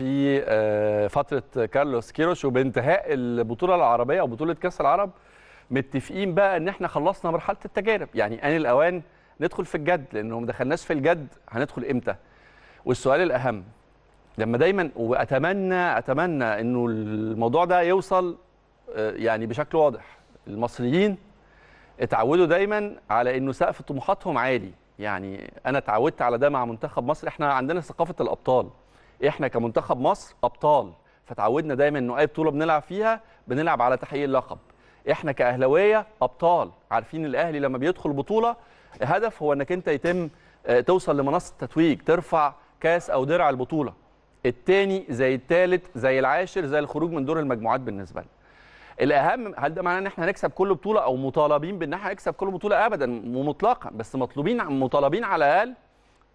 في آه، فتره كارلوس كيروش وبانتهاء البطوله العربيه او بطوله كاس العرب متفقين بقى ان احنا خلصنا مرحله التجارب يعني ان الاوان ندخل في الجد لانه ما دخلناش في الجد هندخل امتى والسؤال الاهم لما دايما واتمنى اتمنى انه الموضوع ده يوصل آه، يعني بشكل واضح المصريين اتعودوا دايما على انه سقف طموحاتهم عالي يعني انا اتعودت على ده مع منتخب مصر احنا عندنا ثقافه الابطال احنا كمنتخب مصر ابطال فتعودنا دايما انه اي بطوله بنلعب فيها بنلعب على تحقيق اللقب احنا كاهلاويه ابطال عارفين الاهلي لما بيدخل بطوله الهدف هو انك انت يتم آه، توصل لمنصه تتويج ترفع كاس او درع البطوله الثاني زي الثالث زي العاشر زي الخروج من دور المجموعات بالنسبه لنا الاهم هل ده معناه ان احنا هنكسب كل بطوله او مطالبين بان احنا نكسب كل بطوله ابدا ومطلقا بس مطلوبين مطالبين على الاقل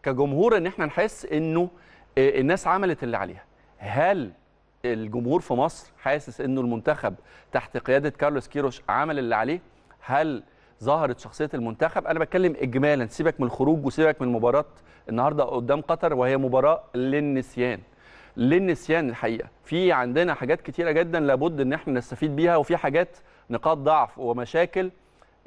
كجمهور ان احنا نحس انه إيه، الناس عملت اللي عليها هل الجمهور في مصر حاسس انه المنتخب تحت قياده كارلوس كيروش عمل اللي عليه هل ظهرت شخصيه المنتخب انا بتكلم اجمالا سيبك من الخروج وسيبك من مباراه النهارده قدام قطر وهي مباراه للنسيان للنسيان الحقيقه في عندنا حاجات كتيره جدا لابد ان احنا نستفيد بيها وفي حاجات نقاط ضعف ومشاكل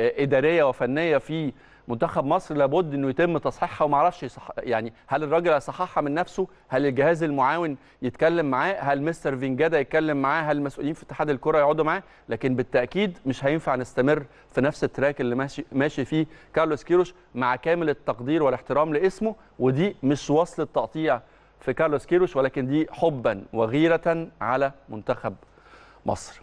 إيه، اداريه وفنيه في منتخب مصر لابد انه يتم تصحيحها وما اعرفش يصح... يعني هل الراجل هيصححها من نفسه؟ هل الجهاز المعاون يتكلم معاه؟ هل مستر فينجادا يتكلم معاه؟ هل المسؤولين في اتحاد الكره يقعدوا معاه؟ لكن بالتاكيد مش هينفع نستمر في نفس التراك اللي ماشي ماشي فيه كارلوس كيروش مع كامل التقدير والاحترام لاسمه ودي مش وصل التقطيع في كارلوس كيروش ولكن دي حبا وغيره على منتخب مصر.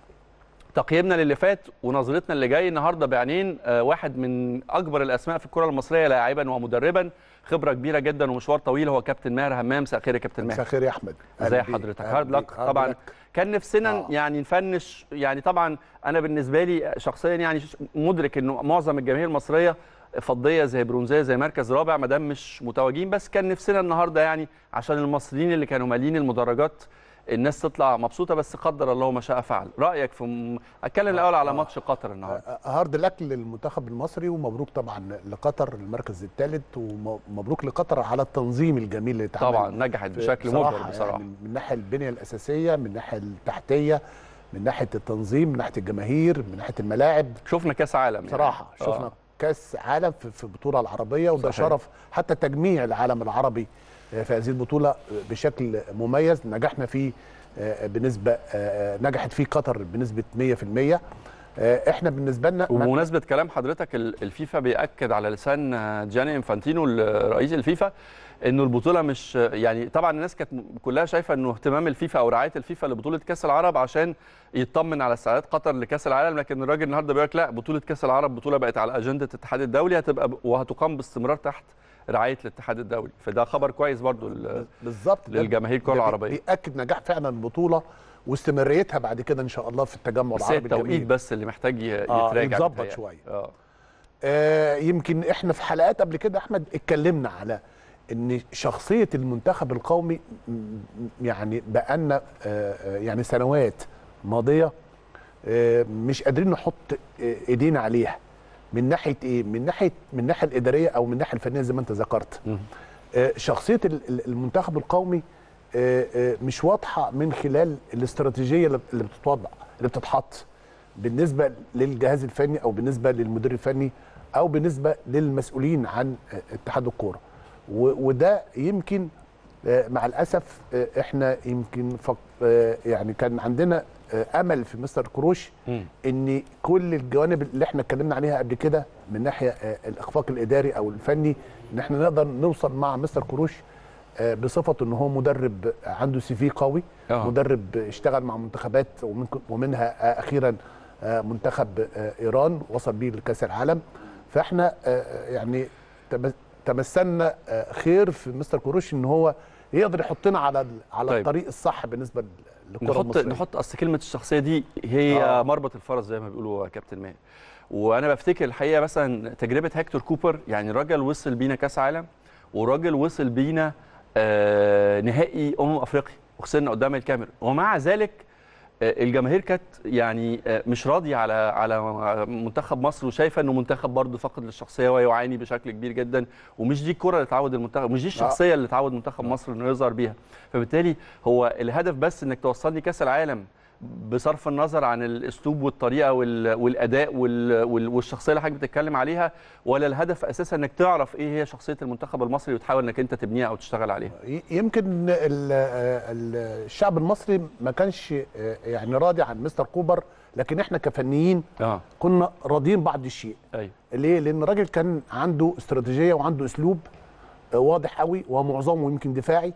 تقييمنا للي فات ونظرتنا اللي جاي النهارده بعينين آه، واحد من اكبر الاسماء في الكره المصريه لاعبا ومدربا خبره كبيره جدا ومشوار طويل هو كابتن ماهر همام مساء الخير يا كابتن ماهر مساء الخير يا احمد ازي حضرتك هارد لك طبعا كان نفسنا آه. يعني نفنش يعني طبعا انا بالنسبه لي شخصيا يعني مدرك انه معظم الجماهير المصريه فضيه زي برونزيه زي مركز رابع ما دام مش متواجدين بس كان نفسنا النهارده يعني عشان المصريين اللي كانوا مالين المدرجات الناس تطلع مبسوطه بس قدر الله ما شاء فعل رايك في م... اتكلم الاول على آه، ماتش قطر النهارده آه، آه، هارد لك للمنتخب المصري ومبروك طبعا لقطر المركز الثالث ومبروك لقطر على التنظيم الجميل اللي طبعا نجحت بشكل مبهر بصراحه يعني من ناحيه البنيه الاساسيه من ناحيه التحتيه من ناحيه التنظيم من ناحيه الجماهير من ناحيه الملاعب شفنا كاس عالم يعني. شفنا آه. كاس عالم في البطوله العربيه وده صحيح. شرف حتى تجميع العالم العربي في هذه البطوله بشكل مميز نجحنا فيه آه، بنسبه آه، نجحت فيه قطر بنسبه 100% آه، احنا بالنسبه لنا وبمناسبه كلام حضرتك الفيفا بياكد على لسان جاني انفانتينو رئيس الفيفا انه البطوله مش يعني طبعا الناس كانت كلها شايفه انه اهتمام الفيفا او رعايه الفيفا لبطوله كاس العرب عشان يطمن على استعداد قطر لكاس العالم لكن الراجل النهارده بيقول لك لا بطوله كاس العرب بطوله بقت على اجنده الاتحاد الدولي هتبقى وهتقام باستمرار تحت رعايه الاتحاد الدولي فده خبر كويس برضو بالظبط للجماهير الكره العربيه بياكد نجاح فعلا البطوله واستمراريتها بعد كده ان شاء الله في التجمع العربي التوقيت بس اللي محتاج آه، يتراجع آه يتظبط شويه آه. آه يمكن احنا في حلقات قبل كده احمد اتكلمنا على ان شخصيه المنتخب القومي يعني بقالنا آه،, آه يعني سنوات ماضيه آه، مش قادرين نحط ايدينا عليها من ناحيه ايه من ناحيه من الناحيه الاداريه او من الناحيه الفنيه زي ما انت ذكرت آه، شخصيه المنتخب القومي آه، آه، مش واضحه من خلال الاستراتيجيه اللي بتتوضع اللي بتتحط بالنسبه للجهاز الفني او بالنسبه للمدير الفني او بالنسبه للمسؤولين عن اتحاد الكوره وده يمكن آه، مع الاسف آه، احنا يمكن فق... آه، يعني كان عندنا امل في مستر كروش ان كل الجوانب اللي احنا اتكلمنا عليها قبل كده من ناحيه الاخفاق الاداري او الفني ان احنا نقدر نوصل مع مستر كروش بصفته ان هو مدرب عنده سي في قوي أوه. مدرب اشتغل مع منتخبات ومنها اخيرا منتخب ايران وصل بيه لكاس العالم فاحنا يعني تمثلنا خير في مستر كروش ان هو يقدر يحطنا على على طيب. الطريق الصح بالنسبه للكره نحط المصرية. نحط اصل كلمه الشخصيه دي هي آه. مربط الفرس زي ما بيقولوا كابتن ماهر وانا بفتكر الحقيقه مثلا تجربه هيكتور كوبر يعني راجل وصل بينا كاس عالم وراجل وصل بينا آه نهائي امم افريقيا وخسرنا قدام الكاميرون ومع ذلك آه، الجماهير كانت يعني آه، مش راضيه على على منتخب مصر وشايفه انه منتخب برضه فاقد للشخصيه ويعاني بشكل كبير جدا ومش دي الكره اللي اتعود المنتخب مش دي آه. الشخصيه اللي اتعود منتخب مصر انه يظهر بيها فبالتالي هو الهدف بس انك توصلني كاس العالم بصرف النظر عن الاسلوب والطريقه والاداء والشخصيه اللي حضرتك بتتكلم عليها ولا الهدف اساسا انك تعرف ايه هي شخصيه المنتخب المصري وتحاول انك انت تبنيها او تشتغل عليها يمكن الشعب المصري ما كانش يعني راضي عن مستر كوبر لكن احنا كفنيين آه. كنا راضيين بعض الشيء أيوة. ليه لان الراجل كان عنده استراتيجيه وعنده اسلوب آه، واضح قوي ومعظمه يمكن دفاعي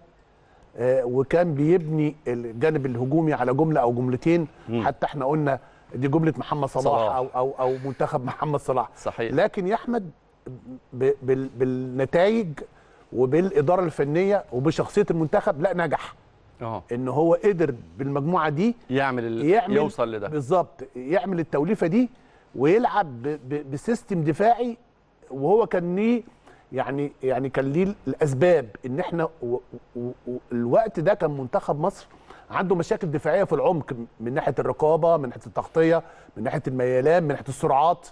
آه، وكان بيبني الجانب الهجومي على جمله او جملتين حتى احنا قلنا دي جمله محمد صلاح, صلاح. او او او منتخب محمد صلاح صحيح. لكن يا احمد بالنتائج وبالاداره الفنيه وبشخصيه المنتخب لا نجح اه ان هو قدر بالمجموعه دي يعمل, ال... يعمل يوصل لده بالظبط يعمل التوليفه دي ويلعب ب... ب... بسيستم دفاعي وهو كان ليه يعني يعني كان ليه الاسباب ان احنا و و و الوقت ده كان منتخب مصر عنده مشاكل دفاعيه في العمق من ناحيه الرقابه من ناحيه التغطيه من ناحيه الميلان من ناحيه السرعات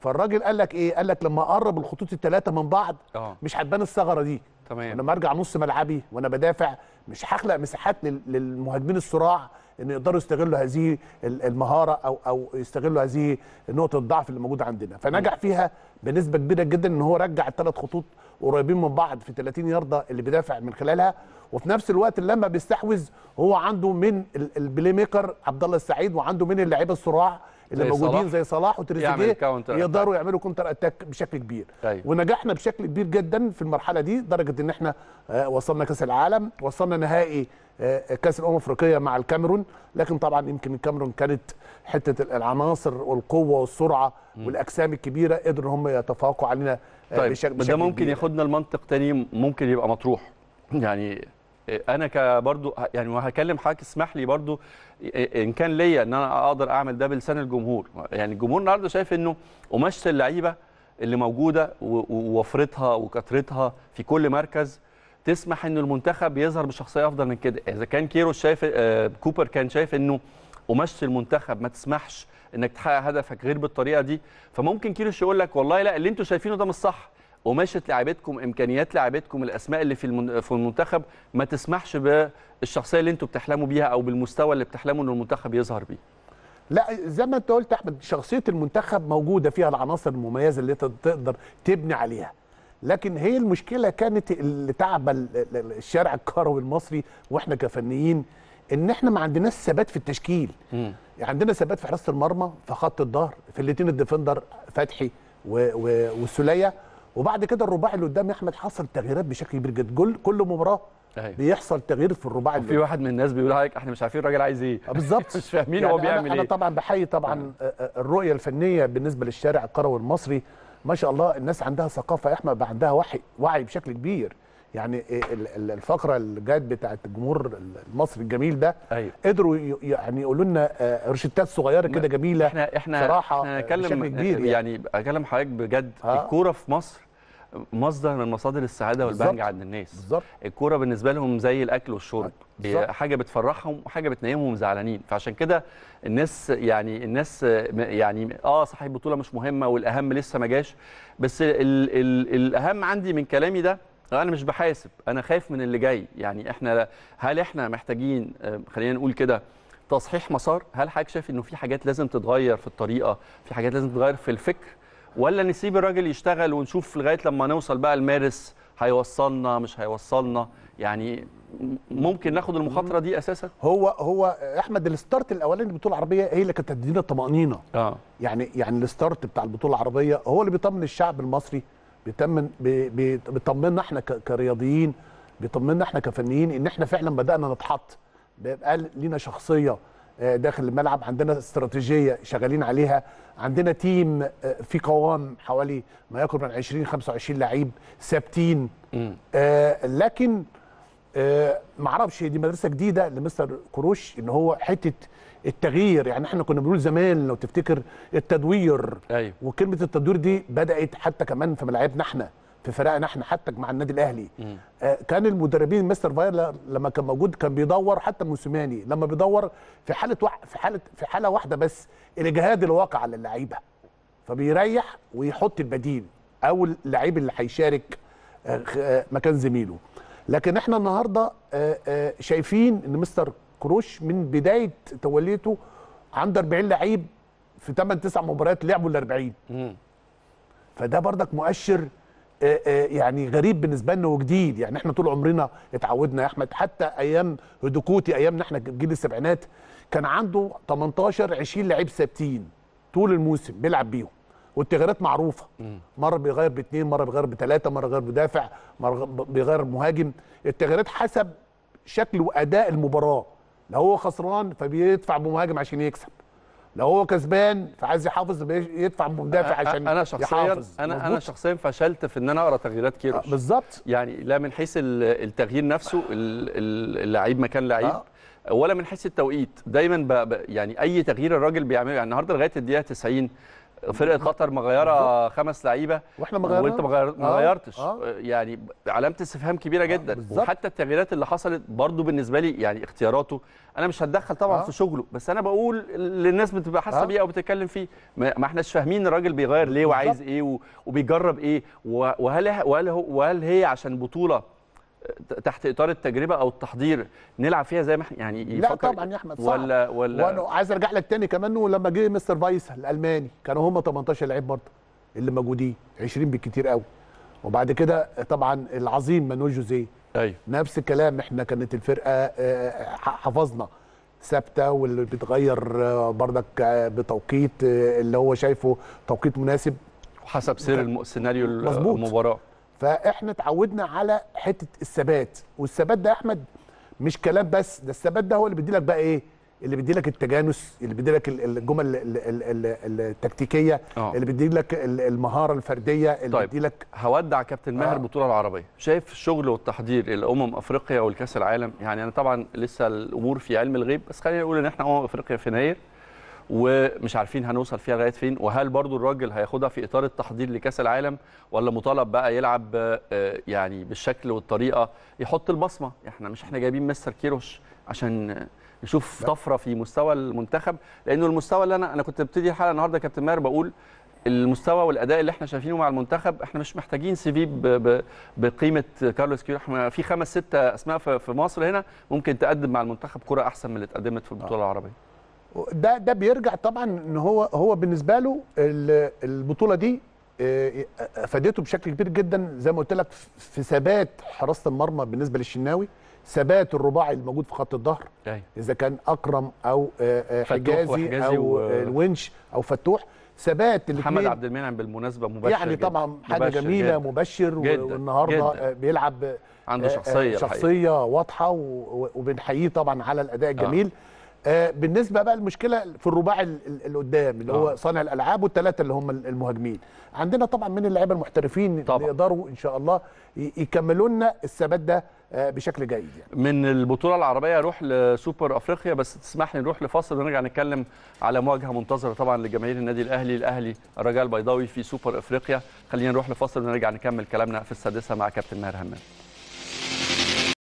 فالراجل قال لك ايه قال لك لما اقرب الخطوط الثلاثه من بعض أوه. مش هتبان الثغره دي تمام لما ارجع نص ملعبي وانا بدافع مش هخلق مساحات للمهاجمين الصراع ان يقدروا يستغلوا هذه المهاره او او يستغلوا هذه نقطه الضعف اللي موجوده عندنا فنجح فيها بنسبه كبيره جدا ان هو رجع الثلاث خطوط قريبين من بعض في 30 يارده اللي بيدافع من خلالها وفي نفس الوقت لما بيستحوذ هو عنده من البلاي ميكر عبد الله السعيد وعنده من اللعيبه الصراع اللي زي موجودين صلاح. زي صلاح وتريزيجيه يقدروا يعملوا كونتر اتاك بشكل كبير أيوة. ونجحنا بشكل كبير جدا في المرحله دي لدرجه ان احنا آه، وصلنا كاس العالم وصلنا نهائي آه، كاس الامم الافريقيه مع الكاميرون لكن طبعا يمكن الكاميرون كانت حته العناصر والقوه والسرعه والاجسام الكبيره قدروا هم يتفوقوا علينا آه، طيب بشكل ده ممكن كبير. ياخدنا لمنطق تاني ممكن يبقى مطروح يعني انا كبرضو يعني وهكلم حضرتك اسمح لي برضو ان كان ليا ان انا اقدر اعمل ده بلسان الجمهور يعني الجمهور النهارده شايف انه قماشه اللعيبه اللي موجوده ووفرتها وكثرتها في كل مركز تسمح ان المنتخب يظهر بشخصيه افضل من كده اذا كان كيروش شايف آه، كوبر كان شايف انه قماشه المنتخب ما تسمحش انك تحقق هدفك غير بالطريقه دي فممكن كيروش يقول لك والله لا اللي انتم شايفينه ده مش صح قماشه لاعبتكم امكانيات لاعبتكم الاسماء اللي في في المنتخب ما تسمحش بالشخصيه اللي انتوا بتحلموا بيها او بالمستوى اللي بتحلموا ان المنتخب يظهر بيه لا زي ما انت قلت احمد شخصيه المنتخب موجوده فيها العناصر المميزه اللي تقدر تبني عليها لكن هي المشكله كانت اللي تعب الشارع الكروي المصري واحنا كفنيين ان احنا ما عندناش ثبات في التشكيل م. عندنا ثبات في حراسه المرمى في خط الظهر في الاثنين الديفندر فتحي والسوليه وبعد كده الرباعي اللي قدام احمد حصل تغييرات بشكل كبير جدا كل كل مباراه أيوه. بيحصل تغيير في الرباعي في واحد من الناس بيقول لك احنا مش عارفين الراجل عايز ايه آه، بالظبط مش فاهمين يعني هو بيعمل أنا ايه انا طبعا بحيي طبعا آه. آه، الرؤيه الفنيه بالنسبه للشارع القروي المصري ما شاء الله الناس عندها ثقافه احمد بقى عندها وعي وعي بشكل كبير يعني إيه، الفقره اللي جت بتاعه الجمهور المصري الجميل ده أيوه. قدروا يعني يقولوا لنا روشتات صغيره كده جميله احنا احنا صراحه احنا بشكل كبير يعني, يعني اكلم حضرتك بجد الكوره في مصر مصدر من مصادر السعاده والبهجه عند الناس بالظبط الكوره بالنسبه لهم زي الاكل والشرب حاجه بتفرحهم وحاجه بتنيمهم زعلانين فعشان كده الناس يعني الناس يعني اه صحيح البطوله مش مهمه والاهم لسه ما جاش بس الـ الـ الاهم عندي من كلامي ده آه انا مش بحاسب انا خايف من اللي جاي يعني احنا هل احنا محتاجين آه خلينا نقول كده تصحيح مسار هل حضرتك شايف انه في حاجات لازم تتغير في الطريقه في حاجات لازم تتغير في الفكر ولا نسيب الراجل يشتغل ونشوف لغايه لما نوصل بقى لمارس هيوصلنا مش هيوصلنا يعني ممكن ناخد المخاطره دي اساسا هو هو احمد الستارت الاولاني البطوله العربيه هي اللي كانت تدينا الطمانينه اه يعني يعني الستارت بتاع البطوله العربيه هو اللي بيطمن الشعب المصري بيطمن بيطمنا احنا كرياضيين بيطمنا احنا كفنيين ان احنا فعلا بدانا نتحط بيبقى لينا شخصيه آه، داخل الملعب عندنا استراتيجيه شغالين عليها عندنا تيم آه، في قوام حوالي ما يقرب من 20 25 لعيب ثابتين آه لكن آه معرفش دي مدرسه جديده لمستر كروش ان هو حته التغيير يعني احنا كنا بنقول زمان لو تفتكر التدوير أيوه. وكلمه التدوير دي بدات حتى كمان في ملاعبنا احنا في فريقنا احنا حتى مع النادي الاهلي آه كان المدربين مستر فاير لما كان موجود كان بيدور حتى موسيماني لما بيدور في حاله وح... في حاله في حاله واحده بس الاجهاد اللي على اللعيبه فبيريح ويحط البديل او اللعيب اللي هيشارك آه، آه، مكان زميله لكن احنا النهارده آه، شايفين ان مستر كروش من بدايه توليته عنده 40 لعيب في 8 9 مباريات لعبوا ال 40 فده بردك مؤشر آه، آه، يعني غريب بالنسبه لنا وجديد يعني احنا طول عمرنا اتعودنا يا احمد حتى ايام هدوكوتي ايامنا احنا جيل السبعينات كان عنده 18 20 لعيب ثابتين طول الموسم بيلعب بيهم والتغييرات معروفه مره بيغير باثنين مره بيغير بثلاثه مره بيغير بدافع مره بيغير مهاجم التغييرات حسب شكل واداء المباراه لو هو خسران فبيدفع بمهاجم عشان يكسب لو هو كسبان فعايز يحافظ إيه، يدفع مدافع عشان انا شخصيا يحافظ. انا مزبوط. انا شخصيا فشلت في ان انا اقرا تغييرات كيروش آه بالظبط يعني لا من حيث التغيير نفسه اللعيب مكان لعيب آه. ولا من حيث التوقيت دايما بقى يعني اي تغيير الراجل بيعمله يعني النهارده لغايه الدقيقه 90 فرقه قطر مغيره خمس لعيبه واحنا مغيرنا وانت اه، ما غيرتش آه. آه. يعني علامه استفهام كبيره اه، جدا آه. وحتى التغييرات اللي حصلت برضو بالنسبه لي يعني اختياراته انا مش هتدخل طبعا آه. في شغله بس انا بقول للناس بتبقى حاسه آه. بيه او بتتكلم فيه ما احناش فاهمين الراجل بيغير ليه وعايز ايه وبيجرب ايه وهل وهل وهل هي عشان بطوله تحت اطار التجربه او التحضير نلعب فيها زي ما احنا يعني لا طبعا يا احمد صعب ولا ولا وانا عايز ارجع لك تاني كمان لما جه مستر فايس الالماني كانوا هم 18 لعيب برضه اللي موجودين 20 بالكتير قوي وبعد كده طبعا العظيم مانويل جوزيه ايوه نفس الكلام احنا كانت الفرقه آه، آه، حفظنا ثابته واللي بتغير آه، بردك بتوقيت اللي هو شايفه توقيت مناسب وحسب سير السيناريو المباراه فاحنا اتعودنا على حته الثبات والثبات ده يا احمد مش كلام بس ده الثبات ده هو اللي بيديلك بقى ايه اللي بيديلك التجانس اللي بيديلك الجمل التكتيكيه أوه. اللي بيديلك المهاره الفرديه اللي طيب. بيديلك هودع كابتن ماهر البطوله آه. العربيه شايف الشغل والتحضير الامم افريقيا والكاس العالم يعني انا طبعا لسه الامور في علم الغيب بس خلينا نقول ان احنا امم افريقيا في يناير ومش عارفين هنوصل فيها لغايه فين وهل برضو الراجل هياخدها في اطار التحضير لكاس العالم ولا مطالب بقى يلعب آه، يعني بالشكل والطريقه يحط البصمه احنا مش احنا جايبين مستر كيروش عشان نشوف طفره في مستوى المنتخب لانه المستوى اللي انا انا كنت ببتدي الحلقه النهارده كابتن ماهر بقول المستوى والاداء اللي احنا شايفينه مع المنتخب احنا مش محتاجين سي في بقيمه كارلوس كيروش احنا في خمس ستة اسماء في مصر هنا ممكن تقدم مع المنتخب كره احسن من اللي اتقدمت في البطوله آه. العربيه ده ده بيرجع طبعا ان هو هو بالنسبه له البطوله دي آه، افادته بشكل كبير جدا زي ما قلت لك في ثبات حراسه المرمى بالنسبه للشناوي ثبات الرباعي الموجود في خط الظهر أيوه. اذا كان اكرم او آه، آه، حجازي او الونش او فتوح ثبات محمد عبد المنعم بالمناسبه مبشر يعني طبعا جداً. حاجه جميله جداً. مبشر جداً. والنهارده جداً. بيلعب عنده شخصيه شخصيه الحقيقة. واضحه وبنحييه طبعا على الاداء الجميل آه. آه، بالنسبه بقى المشكله في الرباعي اللي قدام اللي هو آه. صانع الالعاب والثلاثه اللي هم المهاجمين عندنا طبعا من اللعيبه المحترفين طبعا. اللي يقدروا ان شاء الله يكملوا لنا الثبات ده آه، بشكل جيد يعني. من البطوله العربيه اروح لسوبر افريقيا بس تسمح لي نروح لفاصل ونرجع نتكلم على مواجهه منتظره طبعا لجماهير النادي الاهلي الاهلي الرجاء البيضاوي في سوبر افريقيا خلينا نروح لفاصل ونرجع نكمل كلامنا في السادسه مع كابتن ماهر همام